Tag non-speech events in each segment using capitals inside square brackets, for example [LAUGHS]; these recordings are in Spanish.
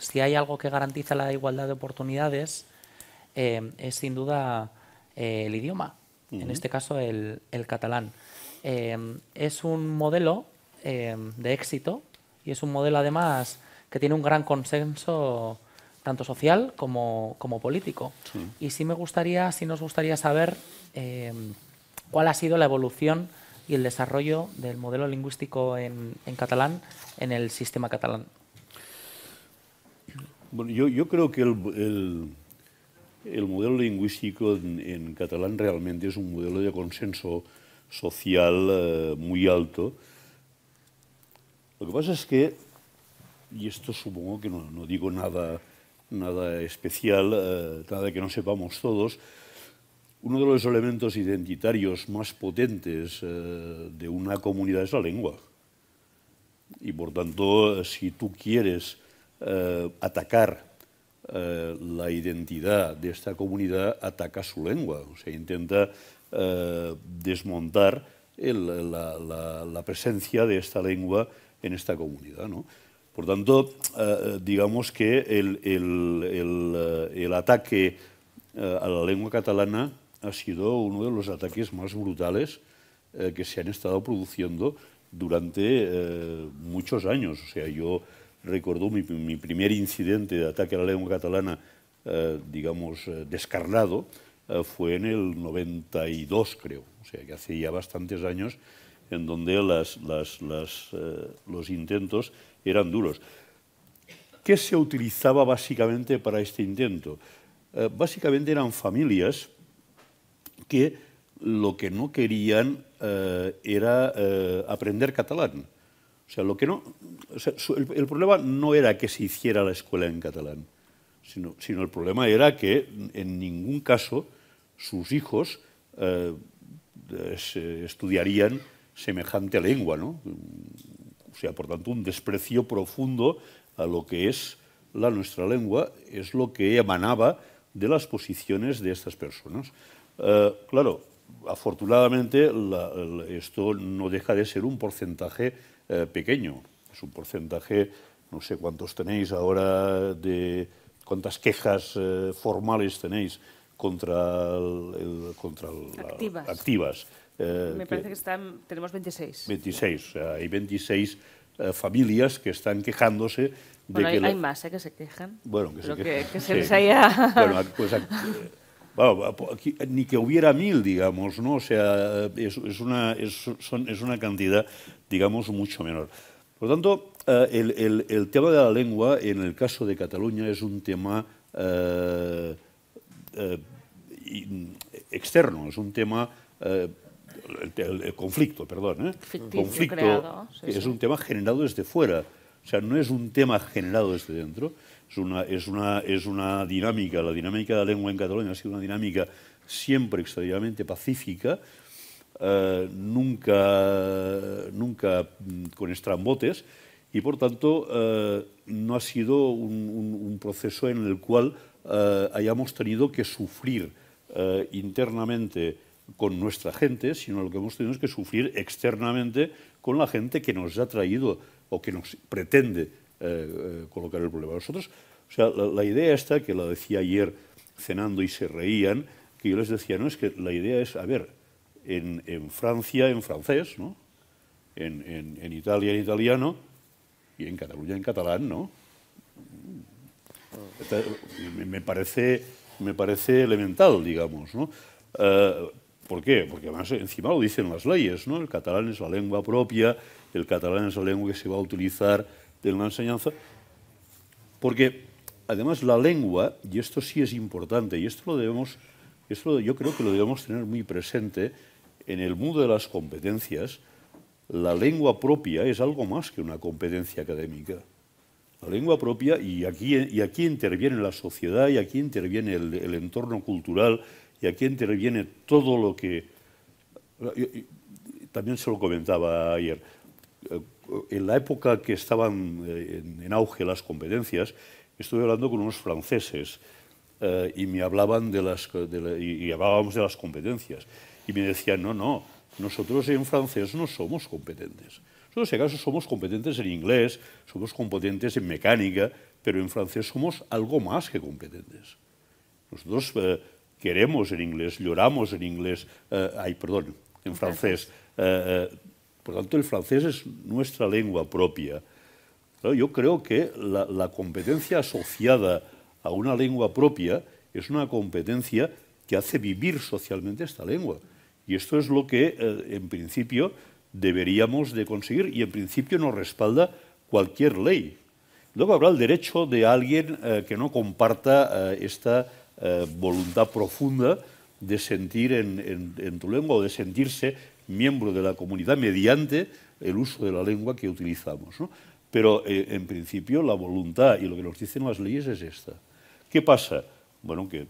si hay algo que garantiza la igualdad de oportunidades, eh, es sin duda eh, el idioma, en este caso el, catalán. Eh, es un modelo de éxito y es un modelo además que tiene un gran consenso tanto social como, político. Y sí me gustaría, sí nos gustaría saber cuál ha sido la evolución y el desarrollo del modelo lingüístico en catalán en el sistema catalán. Bueno, yo, creo que el, modelo lingüístico en, catalán realmente es un modelo de consenso social eh, muy alto. Lo que pasa es que, y esto supongo que no, digo nada, nada especial, eh, nada que no sepamos todos, uno de los elementos identitarios más potentes eh, de una comunidad es la lengua. Y por tanto, si tú quieres eh, atacar eh, la identidad de esta comunidad, ataca su lengua, o sea, intenta eh, desmontar el, la, la, la, presencia de esta lengua en esta comunidad. ¿no? Por tanto, eh, eh, digamos que el, el, el eh, el ataque a la lengua catalana ha sido uno de los ataques más brutales eh, que se han estado produciendo durante eh, muchos años. O sea, yo recordó mi, primer incidente de ataque a la lengua catalana, eh, digamos, eh, descarnado, eh, fue en el 92, creo, o sea, que hace ya bastantes años, en donde las, los intentos eran duros. ¿Qué se utilizaba básicamente para este intento? básicamente eran familias que lo que no querían era aprender catalán. O sea, lo que no, el, problema no era que se hiciera la escuela en catalán, sino, el problema era que en ningún caso sus hijos eh, eh, estudiarían semejante lengua, ¿no? O sea, por tanto, un desprecio profundo a lo que es la nuestra lengua, es lo que emanaba de las posiciones de estas personas. Eh, claro, afortunadamente esto no deja de ser un porcentaje eh, pequeño. Es un porcentaje, no sé cuántos tenéis ahora, de cuántas quejas eh, formales tenéis contra, el, contra activas. Eh, Me parece que, están, tenemos 26. 26, hay 26 familias que están quejándose de hay, que... hay más ¿eh? que se quejan. Bueno, que, se, les haya... Bueno, pues, [LAUGHS] ni que hubiera mil, digamos, ¿no? O sea, es, una, cantidad, digamos, mucho menor. Por lo tanto, eh, el, tema de la lengua, en el caso de Cataluña, es un tema eh, eh, externo, es un tema... El, conflicto, perdón, conflicto es un tema generado desde fuera, o sea, no es un tema generado desde dentro. Es una, dinámica, la dinámica de la lengua en Cataluña ha sido una dinámica siempre extraordinariamente pacífica, eh, nunca, nunca mm, con estrambotes, y por tanto eh, no ha sido un, proceso en el cual eh, hayamos tenido que sufrir internamente con nuestra gente, sino lo que hemos tenido es que sufrir externamente con la gente que nos ha traído o que nos pretende eh, eh, colocar el problema. Nosotros, o sea, la, idea esta, que la decía ayer cenando y se reían, que yo les decía, no, es que la idea es, a ver, en, Francia, en francés, ¿no? En, en, Italia, en italiano, y en Cataluña, en catalán, ¿no? me, parece, me parece elemental, digamos, ¿no? Eh, ¿Por qué? Porque además encima lo dicen las leyes, ¿no? El catalán es la lengua propia, el catalán es la lengua que se va a utilizar de la enseñanza, porque además la lengua, y esto sí es importante, y esto lo debemos, esto yo creo que lo debemos tener muy presente en el mundo de las competencias, la lengua propia es algo más que una competencia académica. La lengua propia, y aquí, y aquí interviene la sociedad, y aquí interviene el, el entorno cultural, y aquí interviene todo lo que... También se lo comentaba ayer eh, en la época que estaban eh, en, auge las competencias, estuve hablando con unos franceses eh, y me hablaban de las, y, hablábamos de las competencias. Y me decían, no, no, nosotros en francés no somos competentes. Nosotros, si acaso, somos competentes en inglés, somos competentes en mecánica, pero en francés somos algo más que competentes. Nosotros eh, queremos en inglés, lloramos en inglés, ay, perdón, en francés, por tanto, el francés es nuestra lengua propia. yo creo que la, competencia asociada a una lengua propia es una competencia que hace vivir socialmente esta lengua. Y esto es lo que, eh, en principio, deberíamos de conseguir y, en principio, nos respalda cualquier ley. Luego habrá el derecho de alguien eh, que no comparta eh, esta voluntad profunda de sentir en tu lengua o de sentirse miembro de la comunidad mediante el uso de la lengua que utilizamos. Pero eh, en principio la voluntad y lo que nos dicen las leyes es esta. ¿Qué pasa? Bueno, que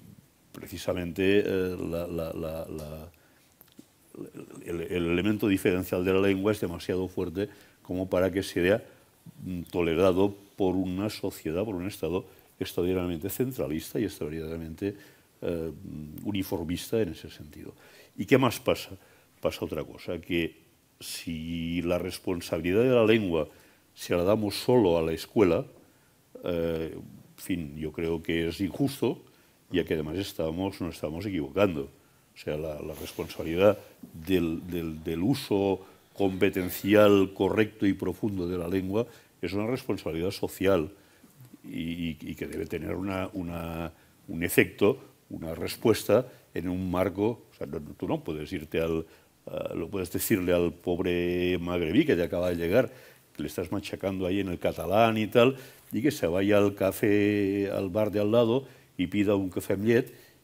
precisamente eh, el, elemento diferencial de la lengua es demasiado fuerte como para que sea mm, tolerado por una sociedad, por un Estado extraordinariamente centralista y extraordinariamente eh, uniformista en ese sentido. ¿Y qué más pasa? pasa otra cosa, que si la responsabilidad de la lengua se la damos solo a la escuela, eh, fin, yo creo que es injusto, ya que además estamos, nos estamos equivocando. O sea, la, responsabilidad del, uso competencial correcto y profundo de la lengua es una responsabilidad social y, que debe tener una, un efecto, una respuesta en un marco. O sea, tú no puedes irte al, Ah, lo puedes decirle al pobre magrebí que te acaba de llegar, que le estás machacando ahí en el catalán y tal, y que se vaya al café, al bar de al lado y pida un café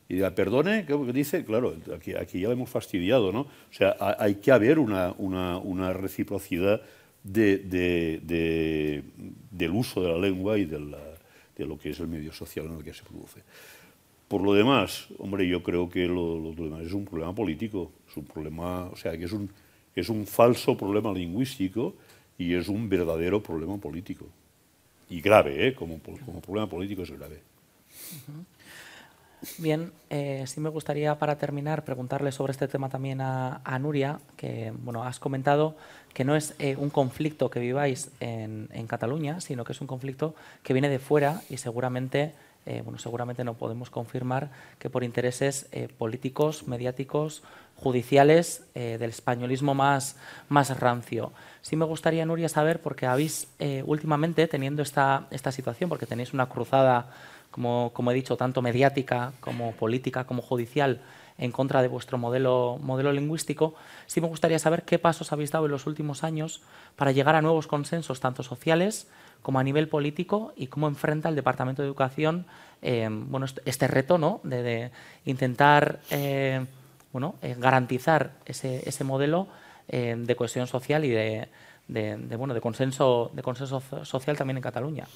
y diga, perdone, que dice? Claro, aquí, aquí ya lo hemos fastidiado, ¿no? O sea, hay que haber una, una, una reciprocidad del uso de la lengua y de lo que es el medio social en el que se produce. Por lo demás, hombre, yo creo que lo, demás es un problema político, es un problema, o sea, que es un, es un falso problema lingüístico y es un verdadero problema político. Y grave, ¿eh? como, problema político es grave. Bien, eh, sí me gustaría para terminar preguntarle sobre este tema también a, Nuria, que bueno, has comentado que no es eh, un conflicto que viváis en, en Cataluña, sino que es un conflicto que viene de fuera y seguramente eh, seguramente no podemos confirmar que por intereses eh, políticos, mediáticos, judiciales, eh, del españolismo más, rancio. Sí me gustaría, Nuria, saber, porque habéis últimamente, teniendo esta, situación, porque tenéis una cruzada, como, he dicho, tanto mediática como política, como judicial, en contra de vuestro modelo, modelo lingüístico, sí me gustaría saber qué pasos habéis dado en los últimos años para llegar a nuevos consensos, tanto sociales, como a nivel político y cómo enfrenta el Departamento de Educación eh, bueno, este reto ¿no? de, intentar eh, bueno, eh, garantizar ese, modelo de cohesión social y de, bueno, de, consenso, de consenso social también en Cataluña.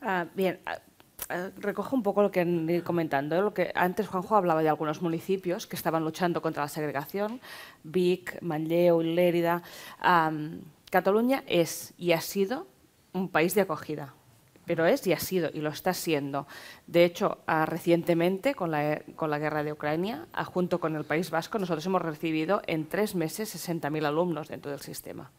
Ah, bien, ah, ah, recojo un poco lo que han ido comentando. Lo que antes Juanjo hablaba de algunos municipios que estaban luchando contra la segregación, Vic, Manlleu, Lérida. Cataluña es y ha sido un país de acogida, pero es y ha sido y lo está siendo. De hecho, ah, recientemente, con la, guerra de Ucrania, ah, junto con el País Vasco, nosotros hemos recibido en tres meses 60.000 alumnos dentro del sistema.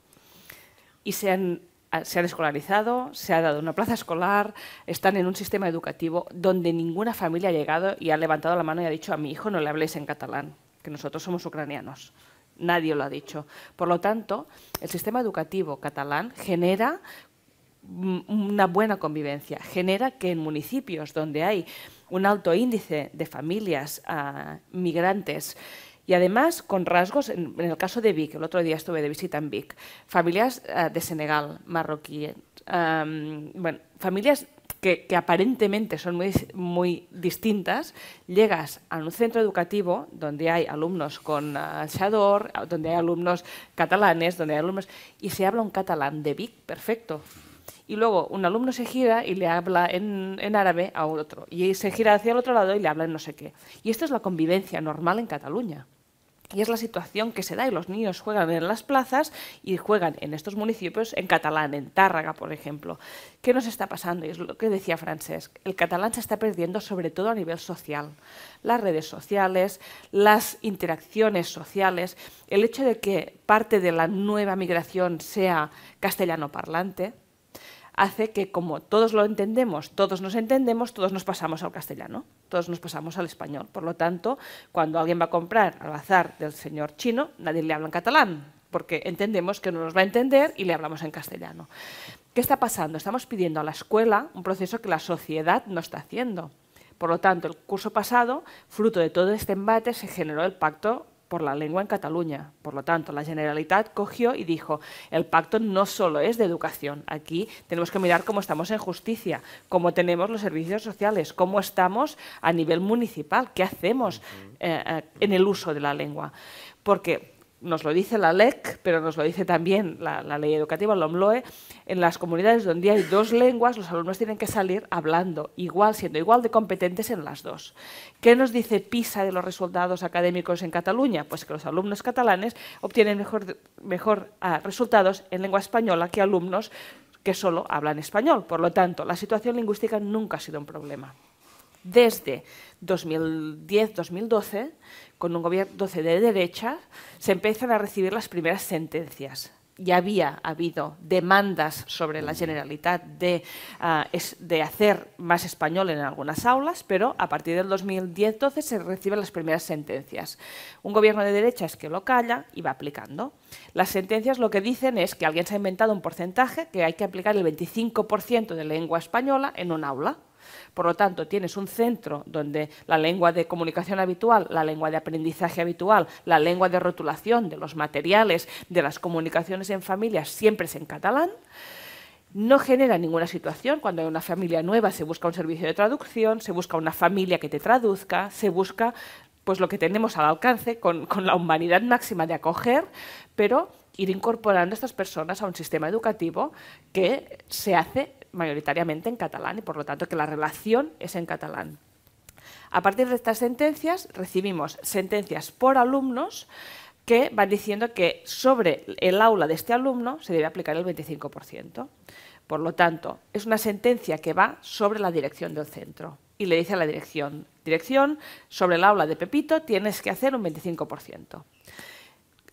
Y se han, ah, se han escolarizado, se ha dado una plaza escolar, están en un sistema educativo donde ninguna familia ha llegado y ha levantado la mano y ha dicho a mi hijo no le habléis en catalán, que nosotros somos ucranianos. Nadie lo ha dicho. Por lo tanto, el sistema educativo catalán genera Mm, una buena convivencia, genera que en municipios donde hay un alto índice de familias ah, migrantes y además con rasgos, en, el caso de Vic, el otro día estuve de visita en Vic, familias ah, de Senegal, marroquí, ah, familias que, aparentemente son muy, muy, distintas, llegas a un centro educativo donde hay alumnos con alzador, donde hay alumnos catalanes, donde hay alumnos, y se habla un catalán de Vic, perfecto, y luego un alumno se gira y le habla en, árabe a otro, y se gira hacia el otro lado y le habla en no sé qué. Y esto es la convivencia normal en Cataluña. Y es la situación que se da, y los niños juegan en las plazas y juegan en estos municipios en catalán, en Tárraga, por ejemplo. ¿Qué nos está pasando? Y es lo que decía Francesc, el catalán se está perdiendo sobre todo a nivel social. Las redes sociales, las interacciones sociales, el hecho de que parte de la nueva migración sea castellano parlante, hace que como todos lo entendemos, todos nos entendemos, todos nos pasamos al castellano, todos nos pasamos al español. Por lo tanto, cuando alguien va a comprar al azar del señor chino, nadie le habla en catalán, porque entendemos que no nos va a entender y le hablamos en castellano. ¿Qué está pasando? Estamos pidiendo a la escuela un proceso que la sociedad no está haciendo. Por lo tanto, el curso pasado, fruto de todo este embate, se generó el pacto por la lengua en Cataluña. Por lo tanto, la Generalitat cogió y dijo, el pacto no solo es de educación, aquí tenemos que mirar cómo estamos en justicia, cómo tenemos los servicios sociales, cómo estamos a nivel municipal, qué hacemos eh, eh, en el uso de la lengua. Porque nos lo dice la LEC, pero nos lo dice también la, ley educativa, la OMLOE, en las comunidades donde hay dos lenguas, los alumnos tienen que salir hablando, igual, siendo igual de competentes en las dos. ¿Qué nos dice PISA de los resultados académicos en Cataluña? Pues que los alumnos catalanes obtienen mejor, ah, resultados en lengua española que alumnos que solo hablan español. Por lo tanto, la situación lingüística nunca ha sido un problema. Desde 2010-2012, con un gobierno de derecha, se empiezan a recibir las primeras sentencias. Ya había habido demandas sobre la mm. generalidad ah, de, hacer más español en algunas aulas, pero a partir del 2010-12 se reciben las primeras sentencias. Un gobierno de derecha es que lo calla y va aplicando. Las sentencias lo que dicen es que alguien se ha inventado un porcentaje que hay que aplicar el 25% de lengua española en un aula. Por lo tanto, tienes un centro donde la lengua de comunicación habitual, la lengua de aprendizaje habitual, la lengua de rotulación de los materiales, de las comunicaciones en familias, siempre es en catalán no genera ninguna situación. Cuando hay una familia nueva se busca un servicio de traducción, se busca una familia que te traduzca, se busca pues lo que tenemos al alcance con, con la humanidad máxima de acoger, pero ir incorporando a estas personas a un sistema educativo que se hace mayoritariamente en catalán y por lo tanto que la relación es en catalán. A partir de estas sentencias recibimos sentencias por alumnos que van diciendo que sobre el aula de este alumno se debe aplicar el 25%. Por lo tanto, es una sentencia que va sobre la dirección del centro y le dice a la dirección, dirección, sobre el aula de Pepito tienes que hacer un 25%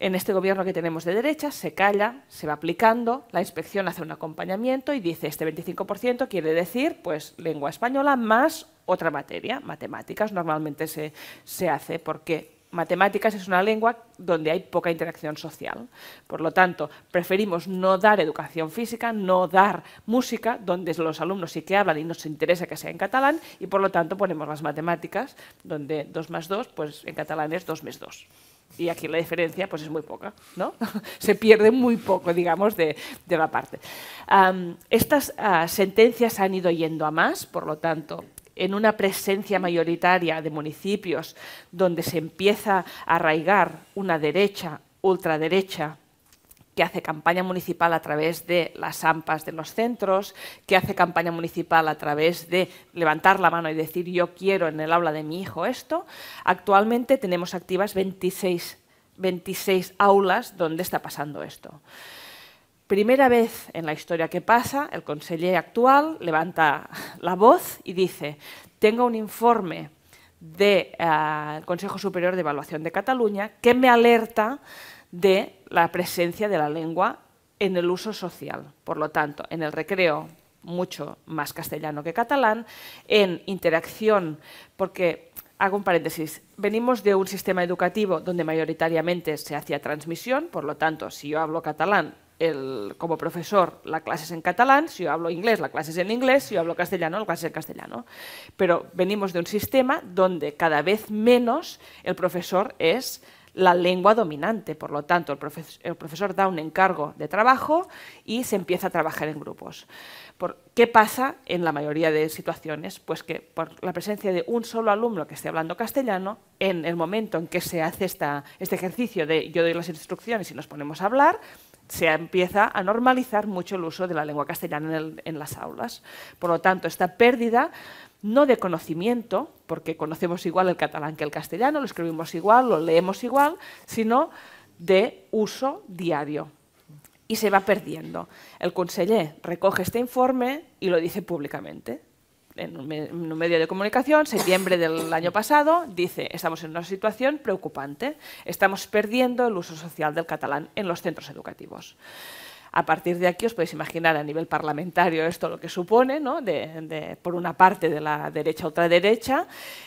en este gobierno que tenemos de derecha se calla, se va aplicando, la inspección hace un acompañamiento y dice este 25% quiere decir pues lengua española más otra materia, matemáticas normalmente se, se hace porque matemáticas es una lengua donde hay poca interacción social. Por lo tanto, preferimos no dar educación física, no dar música, donde los alumnos sí que hablan y nos interesa que sea en catalán, y por lo tanto ponemos las matemáticas, donde 2 más 2, pues en catalán es 2 más 2 y aquí la diferencia pues es muy poca, ¿no? [LAUGHS] Se pierde muy poco, digamos, de, la parte. estas ah, sentencias han ido yendo a más, por lo tanto, en una presencia mayoritaria de municipios donde se empieza a arraigar una derecha, ultraderecha, que hace campaña municipal a través de las AMPAs de los centros, que hace campaña municipal a través de levantar la mano y decir yo quiero en el aula de mi hijo esto, actualmente tenemos activas 26, 26 aulas donde está pasando esto. Primera vez en la historia que pasa, el conseller actual levanta la voz y dice, tengo un informe del eh, Consejo Superior de Evaluación de Cataluña que me alerta de la presencia de la lengua en el uso social. Por lo tanto, en el recreo, mucho más castellano que catalán, en interacción, porque hago un paréntesis, venimos de un sistema educativo donde mayoritariamente se hacía transmisión, por lo tanto, si yo hablo catalán, como profesor, la clase es en catalán, si yo hablo inglés, la clase es en inglés, si yo hablo castellano, la clase es en castellano. Pero venimos de un sistema donde cada vez menos el profesor es la lengua dominante. Por lo tanto, el, profesor da un encargo de trabajo y se empieza a trabajar en grupos. Por, ¿Qué pasa en la mayoría de situaciones? Pues que por la presencia de un solo alumno que esté hablando castellano, en el momento en que se hace esta, este ejercicio de yo doy las instrucciones y nos ponemos a hablar, se empieza a normalizar mucho el uso de la lengua castellana en, en las aulas. Por lo tanto, esta pérdida no de conocimiento, porque conocemos igual el catalán que el castellano, lo escribimos igual, lo leemos igual, sino de uso diario. Y se va perdiendo. El conseller recoge este informe y lo dice públicamente. En un, medio de comunicación, septiembre del año pasado, dice, estamos en una situación preocupante, estamos perdiendo el uso social del catalán en los centros educativos. A partir de aquí os podéis imaginar a nivel parlamentario esto lo que supone, ¿no? de, por una parte de la derecha otra derecha,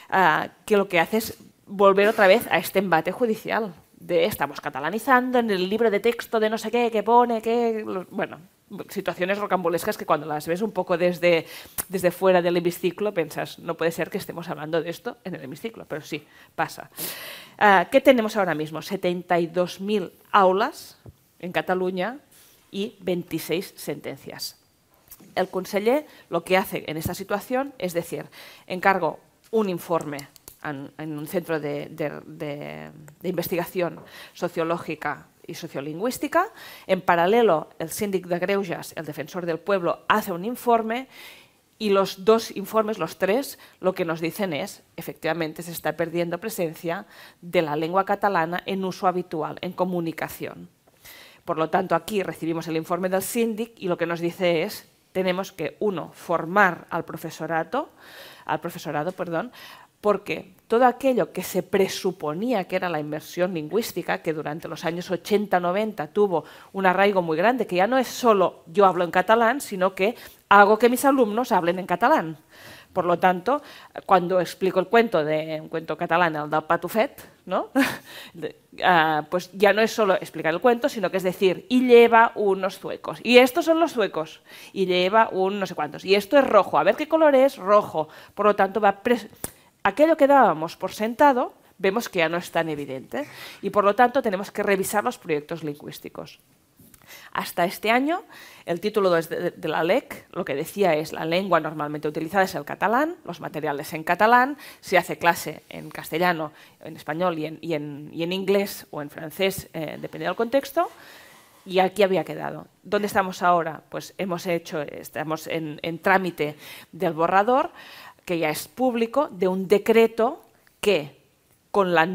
ah, que lo que hace es volver otra vez a este embate judicial de estamos catalanizando en el libro de texto de no sé qué que pone que bueno situaciones rocambolescas que cuando las ves un poco desde, desde fuera del hemiciclo pensas no puede ser que estemos hablando de esto en el hemiciclo pero sí pasa ah, qué tenemos ahora mismo 72.000 aulas en Cataluña y 26 sentencias. El conseller lo que hace en esta situación es decir, encargo un informe en, un centro de, de investigación sociológica y sociolingüística. En paralelo, el síndic de Greujas, el defensor del pueblo, hace un informe y los dos informes, los tres, lo que nos dicen es, efectivamente, se está perdiendo presencia de la lengua catalana en uso habitual, en comunicación. Por lo tanto, aquí recibimos el informe del síndic y lo que nos dice es, tenemos que, uno, formar al profesorado, al profesorado perdón, porque todo aquello que se presuponía que era la inversión lingüística, que durante los años 80-90 tuvo un arraigo muy grande, que ya no es solo yo hablo en catalán, sino que hago que mis alumnos hablen en catalán. Por lo tanto, cuando explico el cuento de un cuento catalán, el del Patufet, ¿no? [LAUGHS] Ah, pues ya no es solo explicar el cuento, sino que es decir, y lleva unos zuecos, y estos son los zuecos, y lleva un no sé cuántos, y esto es rojo, a ver qué color es rojo, por lo tanto va... Aquello que dábamos por sentado, vemos que ya no es tan evidente, y por lo tanto tenemos que revisar los proyectos lingüísticos. Hasta este año, el título de, la LEC lo que decía es la lengua normalmente utilizada es el catalán, los materiales en catalán, se hace clase en castellano, en español y en, inglés o en francés, eh, dependiendo del contexto, y aquí había quedado. ¿Dónde estamos ahora? Pues hemos hecho, estamos en, trámite del borrador, que ya es público, de un decreto que con, la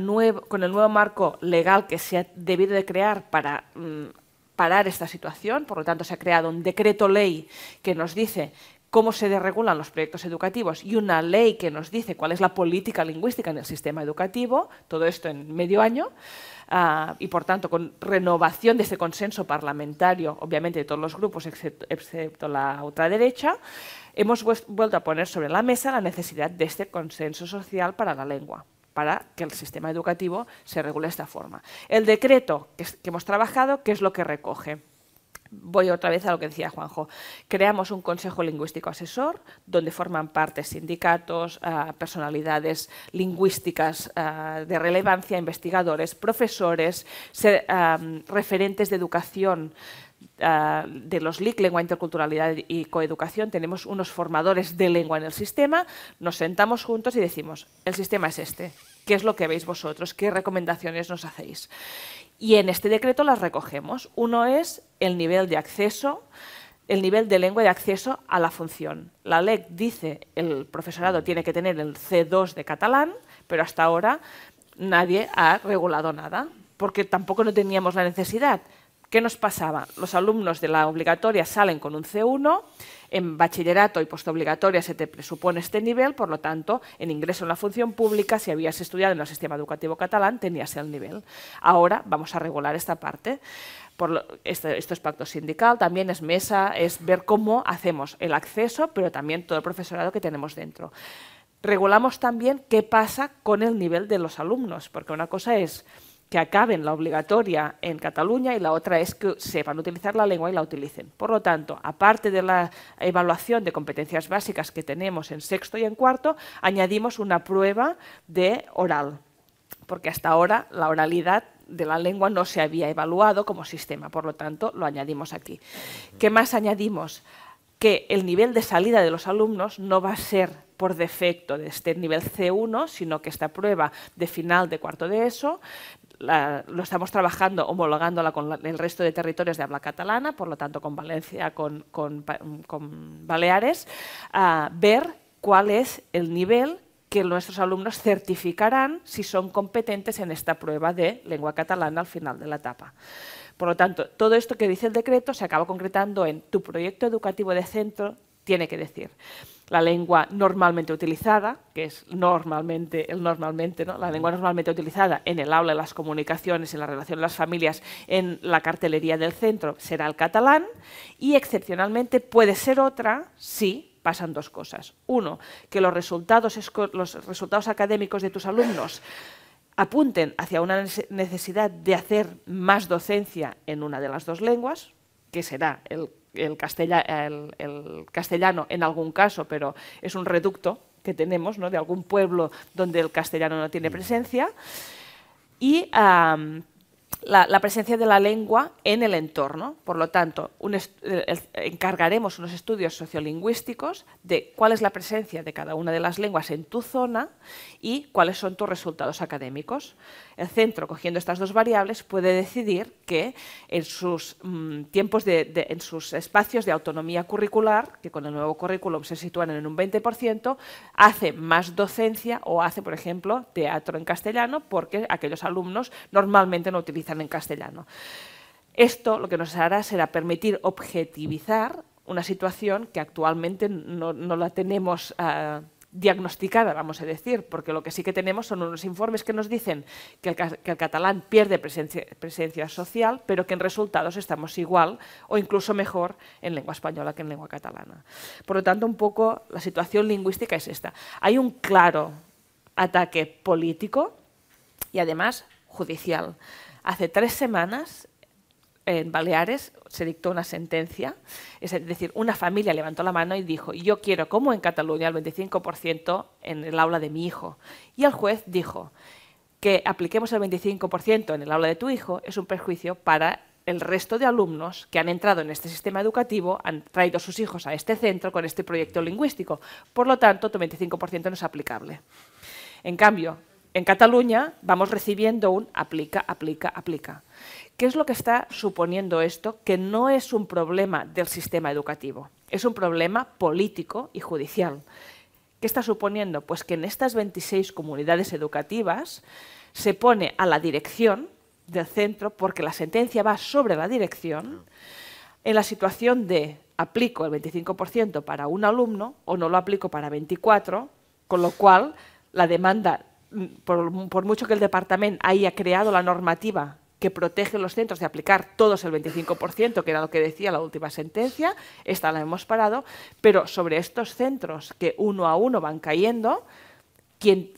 con, el nuevo marco legal que se ha debido de crear para mm, parar esta situación. Por lo tanto, se ha creado un decreto ley que nos dice cómo se regulan los proyectos educativos y una ley que nos dice cuál es la política lingüística en el sistema educativo, todo esto en medio año, ah, y por tanto con renovación de este consenso parlamentario, obviamente de todos los grupos excepto, la otra derecha, hemos vuelto a poner sobre la mesa la necesidad de este consenso social para la lengua para que el sistema educativo se regule de esta forma. El decreto que, hemos trabajado, ¿qué es lo que recoge? voy otra vez a lo que decía Juanjo, creamos un consejo lingüístico asesor donde forman parte sindicatos, ah, personalidades lingüísticas ah, de relevancia, investigadores, profesores, ah, referentes de educación Ah, de los LIC, Lengua, Interculturalidad y Coeducación, tenemos unos formadores de lengua en el sistema, nos sentamos juntos y decimos, el sistema es este, ¿qué es lo que veis vosotros? ¿Qué recomendaciones nos hacéis? Y en este decreto las recogemos. Uno es el nivel de acceso, el nivel de lengua de acceso a la función. La LEC dice el profesorado tiene que tener el C2 de catalán, pero hasta ahora nadie ha regulado nada, porque tampoco no teníamos la necesidad. ¿Qué nos pasaba? Los alumnos de la obligatoria salen con un C1, en bachillerato y postobligatoria se te presupone este nivel, por lo tanto, en ingreso en la función pública, si habías estudiado en el sistema educativo catalán, tenías el nivel. Ahora vamos a regular esta parte. Por este, esto es pacto sindical, también es mesa, es ver cómo hacemos el acceso, pero también todo el profesorado que tenemos dentro regulamos también qué pasa con el nivel de los alumnos, porque una cosa es que acaben la obligatoria en Cataluña y la otra es que sepan utilizar la lengua y la utilicen. Por lo tanto, aparte de la evaluación de competencias básicas que tenemos en sexto y en cuarto, añadimos una prueba de oral, porque hasta ahora la oralidad de la lengua no se había evaluado como sistema, por lo tanto lo añadimos aquí. ¿Qué más añadimos? Que el nivel de salida de los alumnos no va a ser por defecto de este nivel C1, sino que esta prueba de final de cuarto de ESO lo estamos trabajando homologándola con el resto de territorios de habla catalana, por lo tanto con Valencia, con, con Baleares, a ver cuál es el nivel que nuestros alumnos certificarán si son competentes en esta prueba de lengua catalana al final de la etapa. Por lo tanto, todo esto que dice el decreto se acaba concretando en tu proyecto educativo de centro tiene que decir. La lengua normalmente utilizada, que es normalmente, el normalmente, ¿no? la lengua normalmente utilizada en el aula, en las comunicaciones, en la relación de las familias, en la cartelería del centro, será el catalán y excepcionalmente puede ser otra si pasan dos cosas. Uno, que los resultados, los resultados académicos de tus alumnos apunten hacia una necesidad de hacer más docencia en una de las dos lenguas, que será el el, castellano en algún caso, pero es un reducto que tenemos ¿no? de algún pueblo donde el castellano no tiene mm. presencia. Y la, presencia de la lengua en el entorno. Por lo tanto, eh, encargaremos unos estudios sociolingüísticos de cuál es la presencia de cada una de las lenguas en tu zona y cuáles son tus resultados académicos. El centro, cogiendo estas dos variables, puede decidir que en sus mm, tiempos, de, en sus espacios de autonomía curricular, que con el nuevo currículum se sitúan en un 20%, hace más docencia o hace, por ejemplo, teatro en castellano, porque aquellos alumnos normalmente no utilizan en castellano. Esto lo que nos hará será permitir objetivizar una situación que actualmente no, la tenemos ah, diagnosticada, vamos a decir, porque lo que sí que tenemos son unos informes que nos dicen que el, catalán pierde presencia, social, pero que en resultados estamos igual o incluso mejor en lengua española que en lengua catalana. Por lo tanto, un poco la situación lingüística es esta. Hay un claro ataque político y además judicial. Hace tres semanas en Baleares se dictó una sentencia, es decir, una familia levantó la mano y dijo, yo quiero, como en Cataluña, el 25% en el aula de mi hijo. Y el juez dijo que apliquemos el 25% en el aula de tu hijo es un perjuicio para el resto de alumnos que han entrado en este sistema educativo, han traído a sus hijos a este centro con este proyecto lingüístico. Por lo tanto, tu 25% no es aplicable. En cambio, en Cataluña vamos recibiendo un aplica, aplica, aplica. ¿Qué es lo que está suponiendo esto? Que no es un problema del sistema educativo, es un problema político y judicial. ¿Qué está suponiendo? Pues que en estas 26 comunidades educativas se pone a la dirección del centro, porque la sentencia va sobre la dirección, en la situación de aplico el 25% para un alumno o no lo aplico para 24, con lo cual la demanda por, mucho que el departamento haya creado la normativa que protege los centros de aplicar todos el 25%, que era lo que decía la última sentencia, esta la hemos parado, pero sobre estos centros que uno a uno van cayendo, quien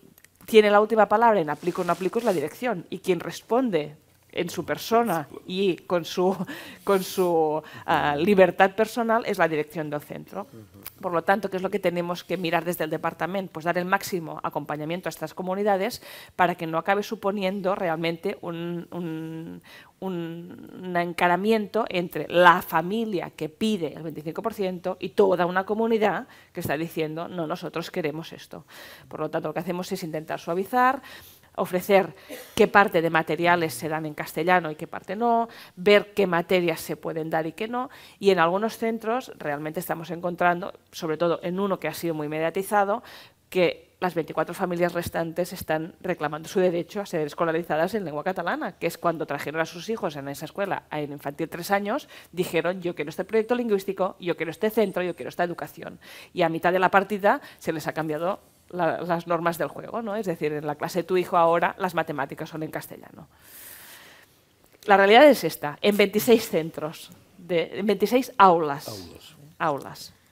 tiene la última palabra en aplico o no aplico es la dirección y quien responde en su persona y con su, con su ah, libertad personal es la dirección del centro. Por lo tanto, ¿qué es lo que tenemos que mirar desde el departamento? Pues dar el máximo acompañamiento a estas comunidades para que no acabe suponiendo realmente un, un encaramiento entre la familia que pide el 25% y toda una comunidad que está diciendo, no, nosotros queremos esto. Por lo tanto, lo que hacemos es intentar suavizar, ofrecer qué parte de materiales se dan en castellano y qué parte no, ver qué materias se pueden dar y qué no, y en algunos centros realmente estamos encontrando, sobre todo en uno que ha sido muy mediatizado, que las 24 familias restantes están reclamando su derecho a ser escolarizadas en lengua catalana, que es cuando trajeron a sus hijos en esa escuela en infantil tres años, dijeron yo quiero este proyecto lingüístico, yo quiero este centro, yo quiero esta educación. Y a mitad de la partida se les ha cambiado las normas del juego. ¿no? Es decir, en la clase tu hijo ahora las matemáticas son en castellano. La realidad es esta, en 26 centros, de, en 26 aulas. aulas.